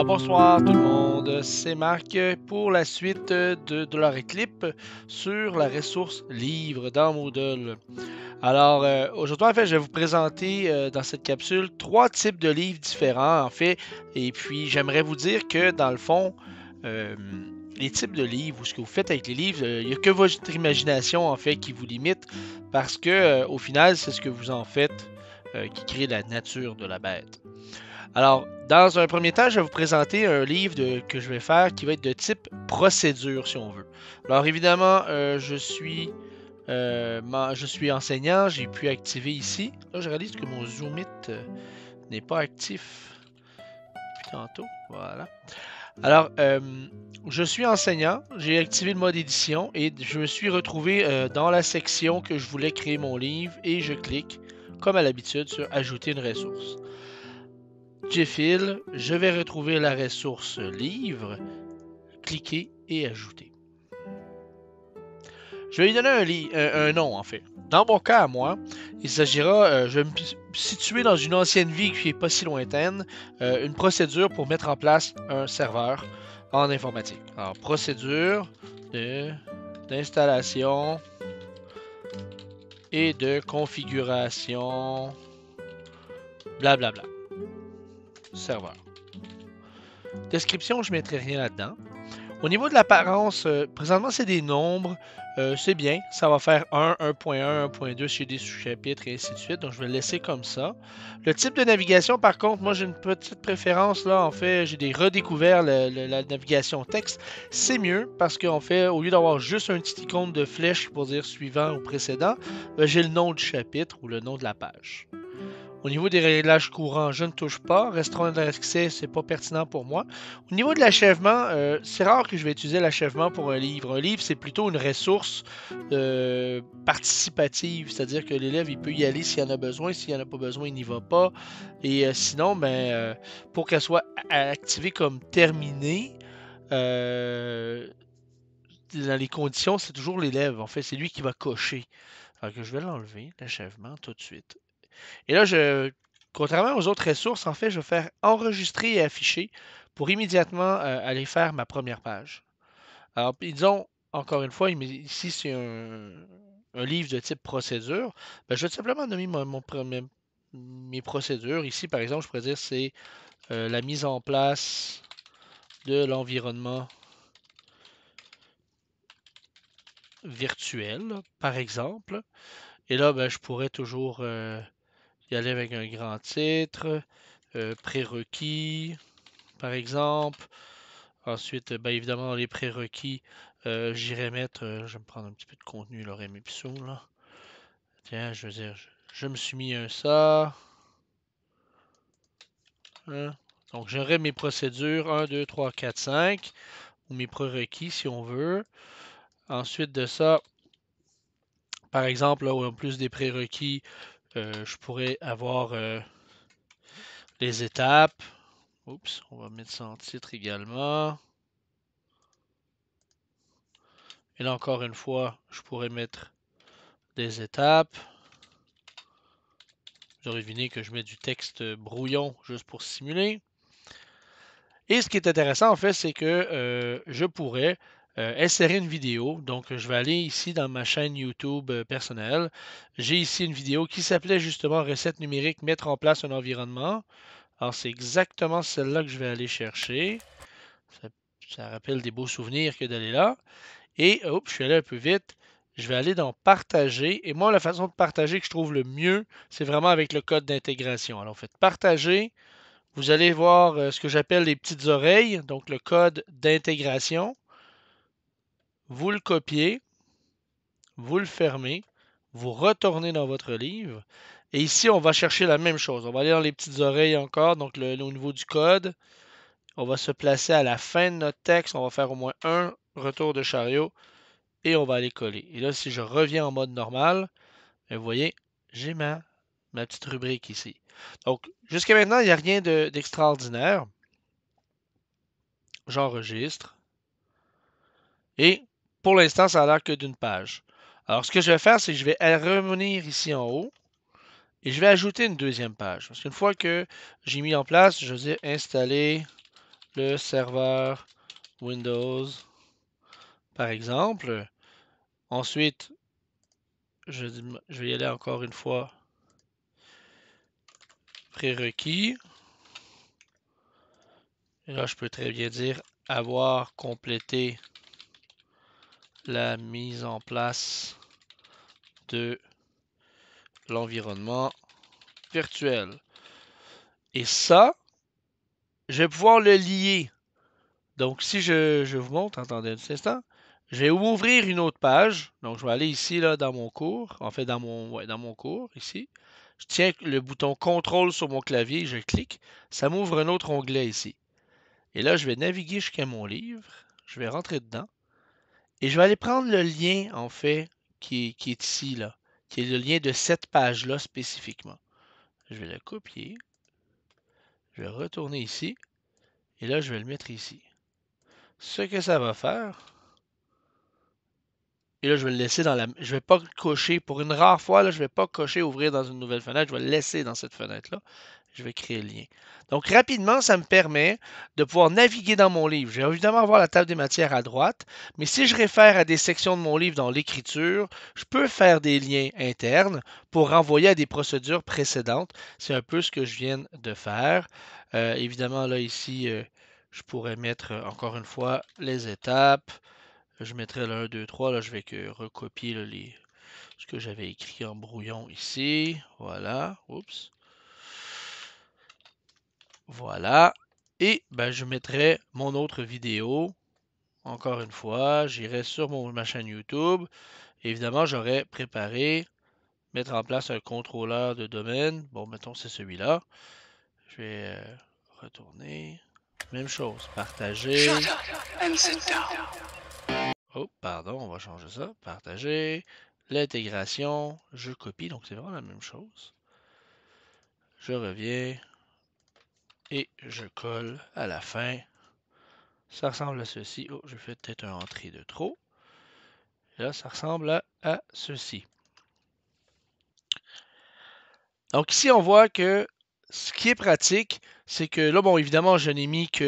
Ah, bonsoir tout le monde, c'est Marc pour la suite de, de, leur sur la ressource livre dans Moodle. Alors euh, aujourd'hui en fait je vais vous présenter euh, dans cette capsule trois types de livres différents en fait et puis j'aimerais vous dire que dans le fond euh, les types de livres ou ce que vous faites avec les livres, il n'y a que votre imagination en fait qui vous limite parce que au final, c'est ce que vous en faites qui crée la nature de la bête. Alors, dans un premier temps, je vais vous présenter un livre que je vais faire qui va être de type procédure, si on veut. Alors, évidemment, euh, euh, je suis. enseignant, j'ai pu activer ici. Là, je réalise que mon Zoomit euh, n'est pas actif. Tantôt, voilà. Alors, je suis enseignant, j'ai activé le mode édition et je me suis retrouvé dans la section que je voulais créer mon livre et je clique, comme à l'habitude, sur Ajouter une ressource je vais retrouver la ressource livre, cliquer et ajouter. Je vais lui donner un, nom en fait. Dans mon cas, à moi, il s'agira, euh, je vais me situer dans une ancienne vie qui n'est pas si lointaine, euh, une procédure pour mettre en place un serveur en informatique. Alors, procédure d'installation et de configuration, blablabla. Bla, bla serveur. Description, je ne mettrai rien là-dedans. Au niveau de l'apparence, euh, présentement, c'est des nombres. Euh, c'est bien. Ça va faire 1, 1.1, 1.2 chez des sous-chapitres et ainsi de suite. Donc, je vais le laisser comme ça. Le type de navigation, par contre, moi, j'ai une petite préférence. Là, en fait, j'ai des redécouverts la navigation texte. C'est mieux parce qu'en fait, au lieu d'avoir juste un petit icône de flèche pour dire suivant ou précédent, ben, j'ai le nom du chapitre ou le nom de la page. Au niveau des réglages courants, je ne touche pas. Restaurant d'accès, c'est pas pertinent pour moi. Au niveau de l'achèvement, euh, c'est rare que je vais utiliser l'achèvement pour un livre. Un livre, c'est plutôt une ressource euh, participative, c'est-à-dire que l'élève, il peut y aller s'il en a besoin. S'il en a pas besoin, il n'y va pas. Et euh, sinon, ben, pour qu'elle soit activée comme terminée, dans les conditions, c'est toujours l'élève. En fait, c'est lui qui va cocher. Alors que je vais l'enlever, l'achèvement, tout de suite. Et là, contrairement aux autres ressources, en fait, je vais faire enregistrer et afficher pour immédiatement euh, aller faire ma première page. Alors, disons, encore une fois, ici, c'est un, livre de type procédure. Ben, je vais simplement nommer mon, mes, procédures. Ici, par exemple, je pourrais dire c'est euh, la mise en place de l'environnement virtuel, par exemple. Et là, ben, je pourrais toujours euh, y aller avec un grand titre, euh, prérequis, par exemple. Ensuite, euh, ben, évidemment, dans les prérequis, euh, j'irai mettre, je vais me prendre un petit peu de contenu, là, mes là. Tiens, je veux dire, je, me suis mis un ça. Hein? Donc, j'aurai mes procédures 1, 2, 3, 4, 5, ou mes prérequis si on veut. Ensuite de ça, par exemple, là, en plus des prérequis, euh, je pourrais avoir euh, les étapes. Oups, on va mettre ça titre également. Et là, encore une fois, je pourrais mettre des étapes. Vous aurez deviné que je mets du texte brouillon juste pour simuler. Et ce qui est intéressant, en fait, c'est que euh, je pourrais euh, insérer une vidéo. Donc, je vais aller ici dans ma chaîne YouTube euh, personnelle. J'ai ici une vidéo qui s'appelait justement Recette numérique, mettre en place un environnement. Alors, c'est exactement celle-là que je vais aller chercher. Ça, rappelle des beaux souvenirs que d'aller là. Et, hop, je suis allé un peu vite je vais aller dans partager. Et moi, la façon de partager que je trouve le mieux, c'est vraiment avec le code d'intégration. Alors, vous faites partager. Vous allez voir euh, ce que j'appelle les petites oreilles, donc le code d'intégration vous le copiez, vous le fermez, vous retournez dans votre livre. Et ici, on va chercher la même chose. On va aller dans les petites oreilles encore, donc au niveau du code. On va se placer à la fin de notre texte. On va faire au moins un retour de chariot et on va aller coller. Et là, si je reviens en mode normal, ben, vous voyez, j'ai ma, petite rubrique ici. Donc, jusqu'à maintenant, il n'y a rien d'extraordinaire. J'enregistre. Et pour l'instant, ça a l'air que d'une page. Alors, ce que je vais faire, c'est que je vais revenir ici en haut et je vais ajouter une deuxième page. Parce qu'une fois que j'ai mis en place, je vais installer le serveur Windows, par exemple. Ensuite, je, je vais y aller encore une fois. Prérequis. Et là, je peux très bien dire avoir complété la mise en place de l'environnement virtuel. Et ça, je vais pouvoir le lier. Donc, si je, vous montre, attendez un instant, je vais ouvrir une autre page. Donc, je vais aller ici, là, dans mon cours. En fait, dans mon, dans mon cours, ici. Je tiens le bouton contrôle sur mon clavier, je clique. Ça m'ouvre un autre onglet ici. Et là, je vais naviguer jusqu'à mon livre. Je vais rentrer dedans. Et je vais aller prendre le lien, en fait, qui, est ici, là, qui est le lien de cette page-là spécifiquement. Je vais le copier. Je vais retourner ici. Et là, je vais le mettre ici. Ce que ça va faire, et là, je vais le laisser dans la. Je vais pas cocher. Pour une rare fois, là, je ne vais pas cocher ouvrir dans une nouvelle fenêtre. Je vais le laisser dans cette fenêtre-là. Je vais créer le lien. Donc, rapidement, ça me permet de pouvoir naviguer dans mon livre. Je vais évidemment avoir la table des matières à droite, mais si je réfère à des sections de mon livre dans l'écriture, je peux faire des liens internes pour renvoyer à des procédures précédentes. C'est un peu ce que je viens de faire. Euh, évidemment, là, ici, euh, je pourrais mettre, euh, encore une fois, les étapes. Je mettrai le 1, 2, 3. Là, je vais que recopier le ce que j'avais écrit en brouillon ici. Voilà. Oups. Voilà. Et ben, je mettrai mon autre vidéo. Encore une fois, j'irai sur mon, ma chaîne YouTube. Évidemment, j'aurais préparé, mettre en place un contrôleur de domaine. Bon, mettons, c'est celui-là. Je vais euh, retourner. Même chose, partager. Oh, pardon, on va changer ça. Partager. L'intégration, je copie, donc c'est vraiment la même chose. Je reviens, et je colle à la fin. Ça ressemble à ceci. Oh, je fais peut-être un entrée de trop. là, ça ressemble à, ceci. Donc ici, on voit que ce qui est pratique, c'est que là, bon, évidemment, je n'ai mis que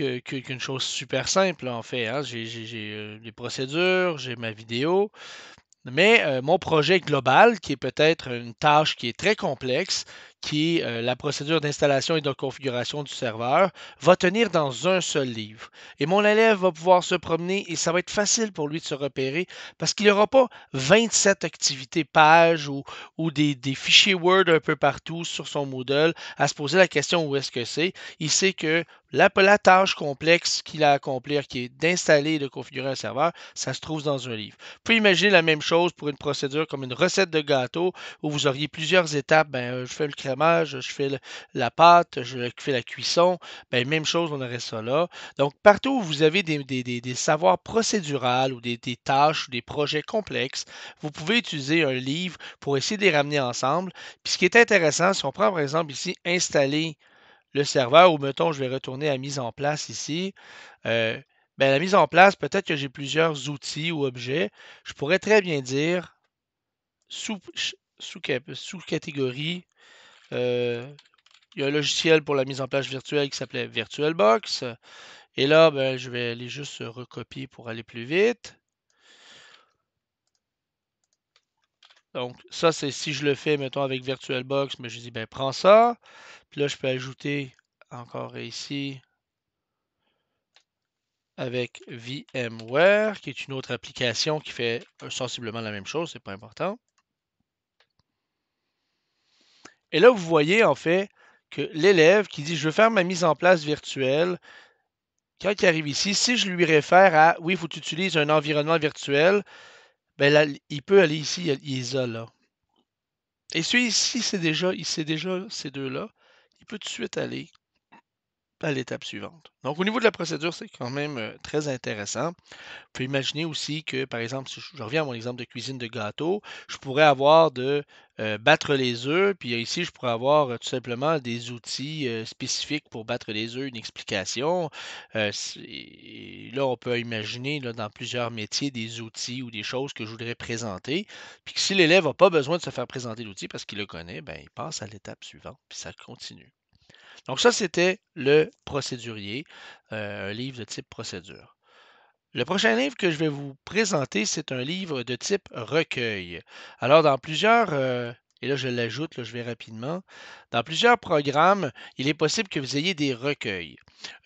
euh, qu'une chose super simple, en fait. Hein. J'ai euh, les procédures, j'ai ma vidéo. Mais euh, mon projet global, qui est peut-être une tâche qui est très complexe, qui est euh, la procédure d'installation et de configuration du serveur, va tenir dans un seul livre. Et mon élève va pouvoir se promener et ça va être facile pour lui de se repérer parce qu'il n'aura pas 27 activités pages ou, ou des, fichiers Word un peu partout sur son Moodle à se poser la question où est-ce que c'est. Il sait que la, tâche complexe qu'il a à accomplir, qui est d'installer et de configurer un serveur, ça se trouve dans un livre. Puis imaginer la même chose pour une procédure comme une recette de gâteau où vous auriez plusieurs étapes. Ben, euh, je fais le je fais la pâte, je fais la cuisson. Ben, même chose, on aurait ça là. Donc, partout où vous avez des, savoirs procédurales ou des, tâches ou des projets complexes, vous pouvez utiliser un livre pour essayer de les ramener ensemble. Puis, ce qui est intéressant, si on prend par exemple ici installer le serveur, ou mettons, je vais retourner à mise en place ici. Euh, ben, la mise en place, peut-être que j'ai plusieurs outils ou objets. Je pourrais très bien dire sous, catégorie euh, il y a un logiciel pour la mise en place virtuelle qui s'appelait VirtualBox. Et là, ben, je vais aller juste recopier pour aller plus vite. Donc, ça, c'est si je le fais, mettons, avec VirtualBox, mais je dis, ben, prends ça. Puis là, je peux ajouter encore ici avec VMware, qui est une autre application qui fait sensiblement la même chose, c'est pas important. Et là, vous voyez en fait que l'élève qui dit je veux faire ma mise en place virtuelle, quand il arrive ici, si je lui réfère à oui, il faut que tu un environnement virtuel, ben il peut aller ici, il isole là. Et celui-ci, c'est déjà, il sait déjà ces deux-là. Il peut tout de suite aller à l'étape suivante. Donc, au niveau de la procédure, c'est quand même euh, très intéressant. On peut imaginer aussi que, par exemple, si je reviens à mon exemple de cuisine de gâteau, je pourrais avoir de euh, battre les œufs, puis ici, je pourrais avoir euh, tout simplement des outils spécifiques pour battre les œufs, une explication. là, on peut imaginer dans plusieurs métiers des outils ou des choses que je voudrais présenter. Puis si l'élève n'a pas besoin de se faire présenter l'outil parce qu'il le connaît, ben, il passe à l'étape suivante, puis ça continue. Donc ça, c'était le procédurier, euh, un livre de type procédure. Le prochain livre que je vais vous présenter, c'est un livre de type recueil. Alors, dans plusieurs, euh, et là je l'ajoute, je vais rapidement, dans plusieurs programmes, il est possible que vous ayez des recueils.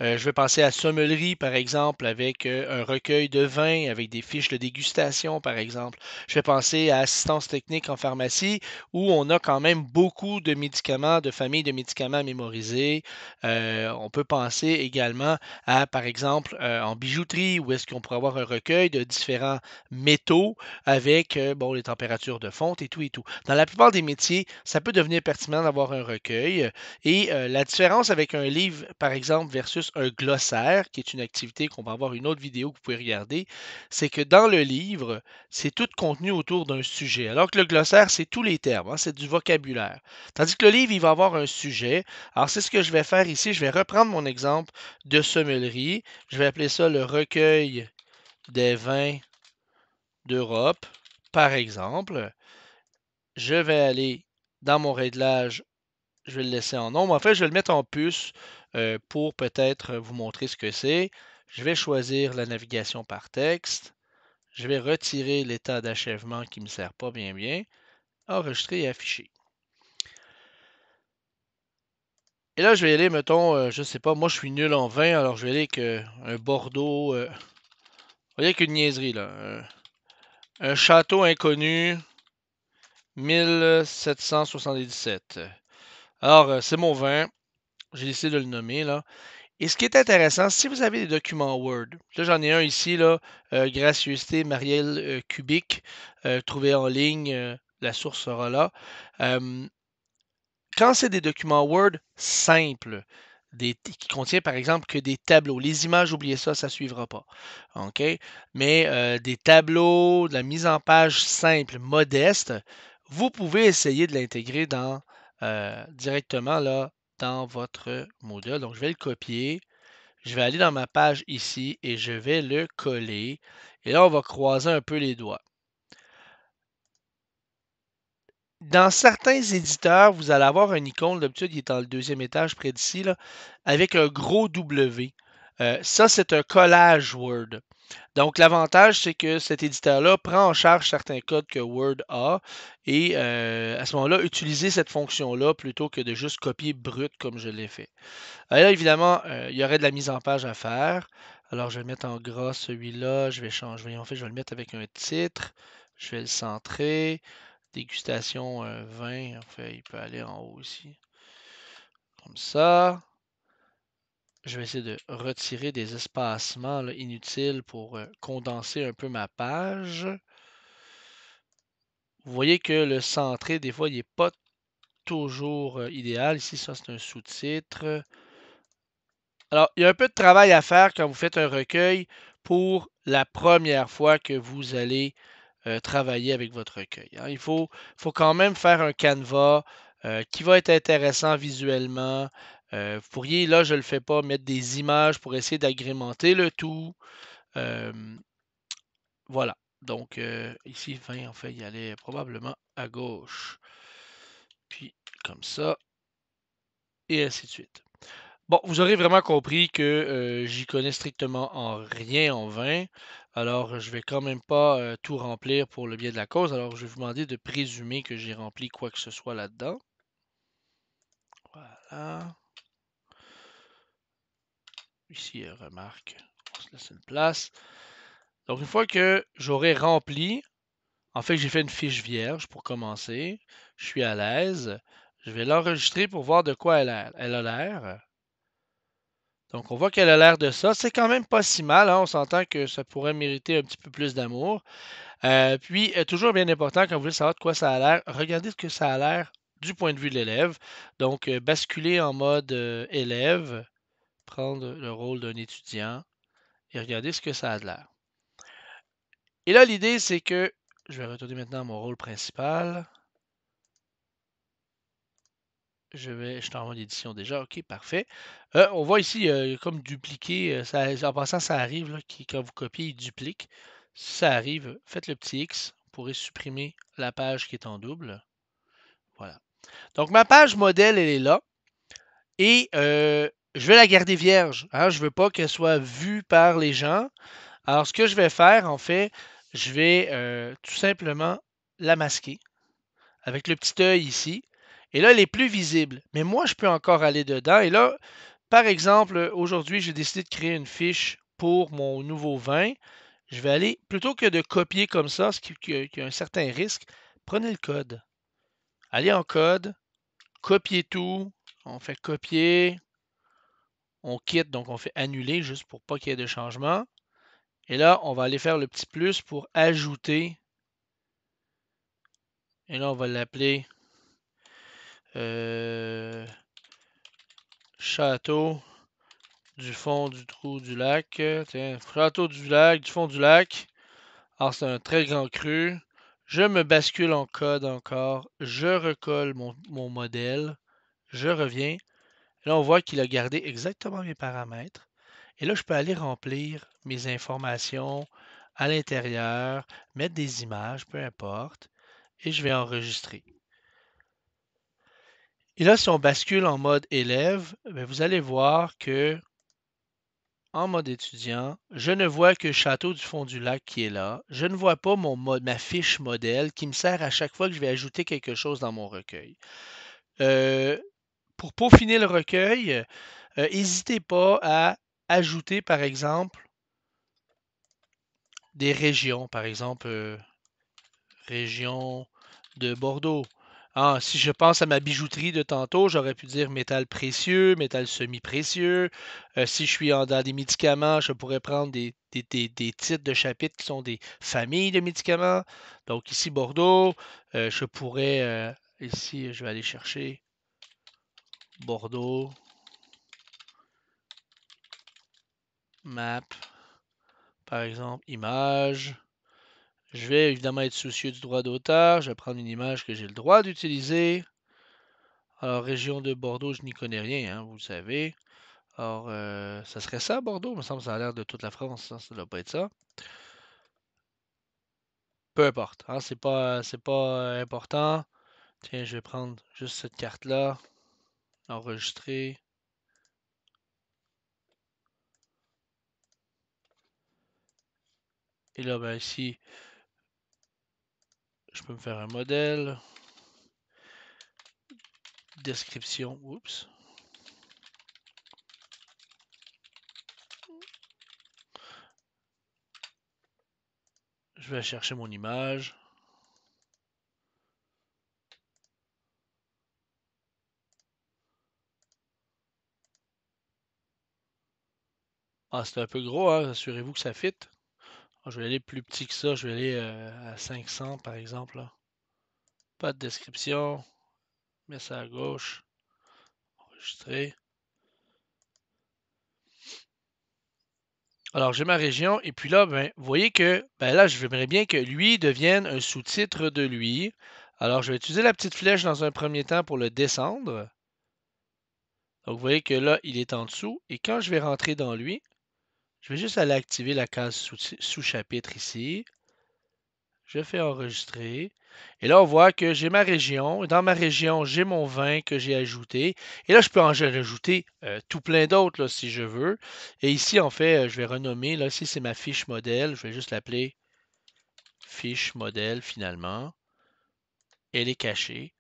Euh, je vais penser à Sommellerie, par exemple, avec euh, un recueil de vin, avec des fiches de dégustation, par exemple. Je vais penser à Assistance technique en pharmacie, où on a quand même beaucoup de médicaments, de familles de médicaments mémorisés. Euh, on peut penser également à, par exemple, euh, en bijouterie, où est-ce qu'on pourrait avoir un recueil de différents métaux avec bon, les températures de fonte et tout et tout. Dans la plupart des métiers, ça peut devenir pertinent d'avoir un recueil recueil. Et euh, la différence avec un livre, par exemple, versus un glossaire, qui est une activité qu'on va avoir une autre vidéo que vous pouvez regarder, c'est que dans le livre, c'est tout contenu autour d'un sujet. Alors que le glossaire, c'est tous les termes, hein, c'est du vocabulaire. Tandis que le livre, il va avoir un sujet. Alors c'est ce que je vais faire ici. Je vais reprendre mon exemple de sommellerie. Je vais appeler ça le recueil des vins d'Europe, par exemple. Je vais aller dans mon réglage je vais le laisser en nombre. En fait, je vais le mettre en puce euh, pour peut-être vous montrer ce que c'est. Je vais choisir la navigation par texte. Je vais retirer l'état d'achèvement qui ne me sert pas bien bien. Enregistrer et afficher. Et là, je vais aller, mettons, euh, je ne sais pas, moi je suis nul en vin, alors je vais aller avec euh, un Bordeaux. Voyez vous voyez qu'une niaiserie là. un château inconnu 1777. Alors, euh, c'est mon vin. J'ai décidé de le nommer, là. Et ce qui est intéressant, si vous avez des documents Word, là j'en ai un ici, là, euh, gracieuseté Marielle Kubik, euh, euh, en ligne, la source sera là. quand c'est des documents Word simples, qui contient par exemple que des tableaux. Les images, oubliez ça, ça ne suivra pas. OK? Mais des tableaux, de la mise en page simple, modeste, vous pouvez essayer de l'intégrer dans euh, directement là, dans votre modèle. Donc, je vais le copier. Je vais aller dans ma page ici et je vais le coller. Et là, on va croiser un peu les doigts. Dans certains éditeurs, vous allez avoir une icône, d'habitude, il est dans le deuxième étage près d'ici, avec un gros W. Euh, ça, c'est un collage Word. Donc, l'avantage, c'est que cet éditeur-là prend en charge certains codes que Word a et euh, à ce moment-là, utiliser cette fonction-là plutôt que de juste copier brut comme je l'ai fait. Alors évidemment, euh, il y aurait de la mise en page à faire. Alors, je vais mettre en gras celui-là. Je vais changer. En fait, je vais le mettre avec un titre. Je vais le centrer. Dégustation 20. Euh, vin. il peut aller en haut aussi. Comme ça je vais essayer de retirer des espacements inutiles pour euh, condenser un peu ma page. Vous voyez que le centré, des fois, il n'est pas toujours euh, idéal. Ici, ça, c'est un sous-titre. Alors, il y a un peu de travail à faire quand vous faites un recueil pour la première fois que vous allez euh, travailler avec votre recueil. Hein. Il faut, faut, quand même faire un canevas qui va être intéressant visuellement, euh, vous pourriez, là, je ne le fais pas, mettre des images pour essayer d'agrémenter le tout. Euh, voilà. Donc, euh, ici, 20, en fait, il allait probablement à gauche. Puis, comme ça. Et ainsi de suite. Bon, vous aurez vraiment compris que j'y connais strictement en rien en vin. Alors, je ne vais quand même pas tout remplir pour le bien de la cause. Alors, je vais vous demander de présumer que j'ai rempli quoi que ce soit là-dedans. Voilà. Ici, euh, remarque, on se une place. Donc, une fois que j'aurai rempli, en fait, j'ai fait une fiche vierge pour commencer. Je suis à l'aise. Je vais l'enregistrer pour voir de quoi elle a, elle a l'air. Donc, on voit qu'elle a l'air de ça. C'est quand même pas si mal. Hein. On s'entend que ça pourrait mériter un petit peu plus d'amour. Euh, puis, euh, toujours bien important, quand vous voulez savoir de quoi ça a l'air, regardez ce que ça a l'air du point de vue de l'élève. Donc, basculer en mode élève prendre le rôle d'un étudiant et regarder ce que ça a de l'air. Et là, l'idée, c'est que je vais retourner maintenant à mon rôle principal. Je vais, je suis en mode édition déjà. OK, parfait. Euh, on voit ici euh, comme dupliquer. Euh, ça, en passant, ça arrive là, qui, quand vous copiez, il duplique. ça arrive, faites le petit X. Vous pourrez supprimer la page qui est en double. Voilà. Donc, ma page modèle, elle est là. Et euh, je vais la garder vierge. Hein? Je ne veux pas qu'elle soit vue par les gens. Alors, ce que je vais faire, en fait, je vais euh, tout simplement la masquer avec le petit œil ici. Et là, elle est plus visible. Mais moi, je peux encore aller dedans. Et là, par exemple, aujourd'hui, j'ai décidé de créer une fiche pour mon nouveau vin. Je vais aller, plutôt que de copier comme ça, ce qui, a un certain risque, prenez le code. Allez en code, copiez tout. On fait copier, on quitte, donc on fait annuler juste pour pas qu'il y ait de changement. Et là, on va aller faire le petit plus pour ajouter. Et là, on va l'appeler euh, château du fond du trou du lac. Tiens, château du lac, du fond du lac. Alors, c'est un très grand cru. Je me bascule en code encore. Je recolle mon modèle. Je reviens. Là, on voit qu'il a gardé exactement mes paramètres. Et là, je peux aller remplir mes informations à l'intérieur, mettre des images, peu importe, et je vais enregistrer. Et là, si on bascule en mode élève, ben, vous allez voir que en mode étudiant, je ne vois que Château du fond du lac qui est là. Je ne vois pas mon ma fiche modèle qui me sert à chaque fois que je vais ajouter quelque chose dans mon recueil. Euh, pour peaufiner le recueil, euh, n'hésitez pas à ajouter, par exemple, des régions. Par exemple, euh, région de Bordeaux. Ah, si je pense à ma bijouterie de tantôt, j'aurais pu dire métal précieux, métal semi-précieux. Euh, si je suis en, dans des médicaments, je pourrais prendre des, titres de chapitres qui sont des familles de médicaments. Donc ici, Bordeaux, je pourrais, ici, je vais aller chercher Bordeaux, map, par exemple, image. Je vais évidemment être soucieux du droit d'auteur. Je vais prendre une image que j'ai le droit d'utiliser. Alors, région de Bordeaux, je n'y connais rien, hein, vous le savez. Alors, euh, ça serait ça, Bordeaux? Il me semble que ça a l'air de toute la France. Hein, ça ne doit pas être ça. Peu importe. Hein, c'est pas, pas euh, important. Tiens, je vais prendre juste cette carte-là enregistrer. Et là, ben ici, je peux me faire un modèle. Description. Oups. Je vais chercher mon image. Ah, c'est un peu gros, hein, assurez-vous que ça fit. Ah, je vais aller plus petit que ça, je vais aller euh, à 500 par exemple. Pas de description, mets ça à gauche, enregistrer. Alors, j'ai ma région, et puis là, ben, vous voyez que ben là, j'aimerais bien que lui devienne un sous-titre de lui. Alors, je vais utiliser la petite flèche dans un premier temps pour le descendre. Donc, vous voyez que là, il est en dessous, et quand je vais rentrer dans lui, je vais juste aller activer la case sous-chapitre ici. Je fais enregistrer. Et là, on voit que j'ai ma région. Dans ma région, j'ai mon vin que j'ai ajouté. Et là, je peux en ajouter euh, tout plein d'autres si je veux. Et ici, en fait, euh, je vais renommer. Là, si c'est ma fiche modèle. Je vais juste l'appeler fiche modèle finalement. Elle est cachée.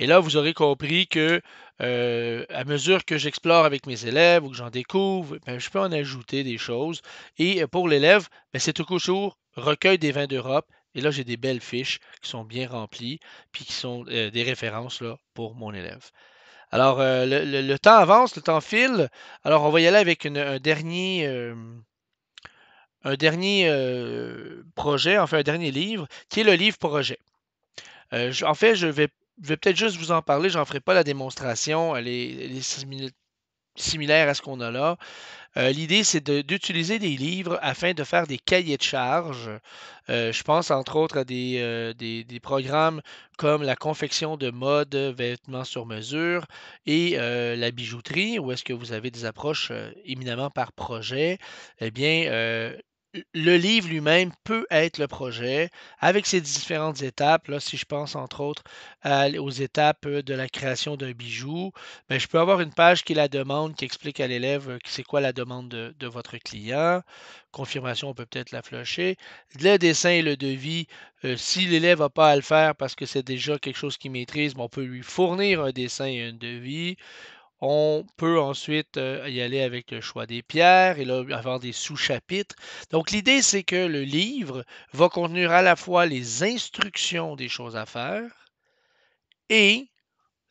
Et là, vous aurez compris que euh, à mesure que j'explore avec mes élèves ou que j'en découvre, ben, je peux en ajouter des choses. Et euh, pour l'élève, ben, c'est tout recueil des vins d'Europe. Et là, j'ai des belles fiches qui sont bien remplies, puis qui sont euh, des références pour mon élève. Alors, le, temps avance, le temps file. Alors, on va y aller avec un dernier, un dernier projet, enfin un dernier livre, qui est le livre projet. en fait, je vais je vais peut-être juste vous en parler, je j'en ferai pas la démonstration, elle est, similaire à ce qu'on a là. Euh, l'idée, c'est d'utiliser des livres afin de faire des cahiers de charges. Euh, je pense entre autres à euh, des, des, programmes comme la confection de mode, vêtements sur mesure et la bijouterie, où est-ce que vous avez des approches éminemment par projet. Eh bien, le livre lui-même peut être le projet avec ses différentes étapes. Là, si je pense entre autres aux étapes euh, de la création d'un bijou, mais ben, je peux avoir une page qui la demande, qui explique à l'élève euh, c'est quoi la demande de, votre client. Confirmation, on peut peut-être la flusher. Le dessin et le devis, euh, si l'élève n'a pas à le faire parce que c'est déjà quelque chose qu'il maîtrise, ben, on peut lui fournir un dessin et un devis. On peut ensuite euh, y aller avec le choix des pierres et là, avoir des sous-chapitres. Donc l'idée, c'est que le livre va contenir à la fois les instructions des choses à faire et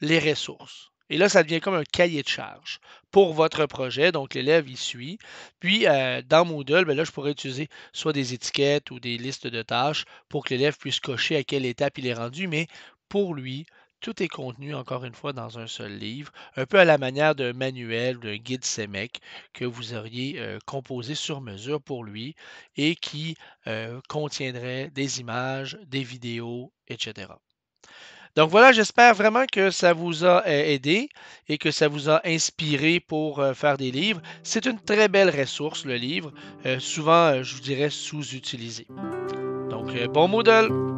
les ressources. Et là, ça devient comme un cahier de charge pour votre projet. Donc, l'élève y suit. Puis, euh, dans Moodle, ben là, je pourrais utiliser soit des étiquettes ou des listes de tâches pour que l'élève puisse cocher à quelle étape il est rendu. Mais pour lui, tout est contenu, encore une fois, dans un seul livre, un peu à la manière d'un manuel, d'un guide SEMEC que vous auriez euh, composé sur mesure pour lui et qui euh, contiendrait des images, des vidéos, etc. Donc voilà, j'espère vraiment que ça vous a euh, aidé et que ça vous a inspiré pour faire des livres. C'est une très belle ressource, le livre, souvent, je vous dirais, sous-utilisé. Donc, bon Moodle!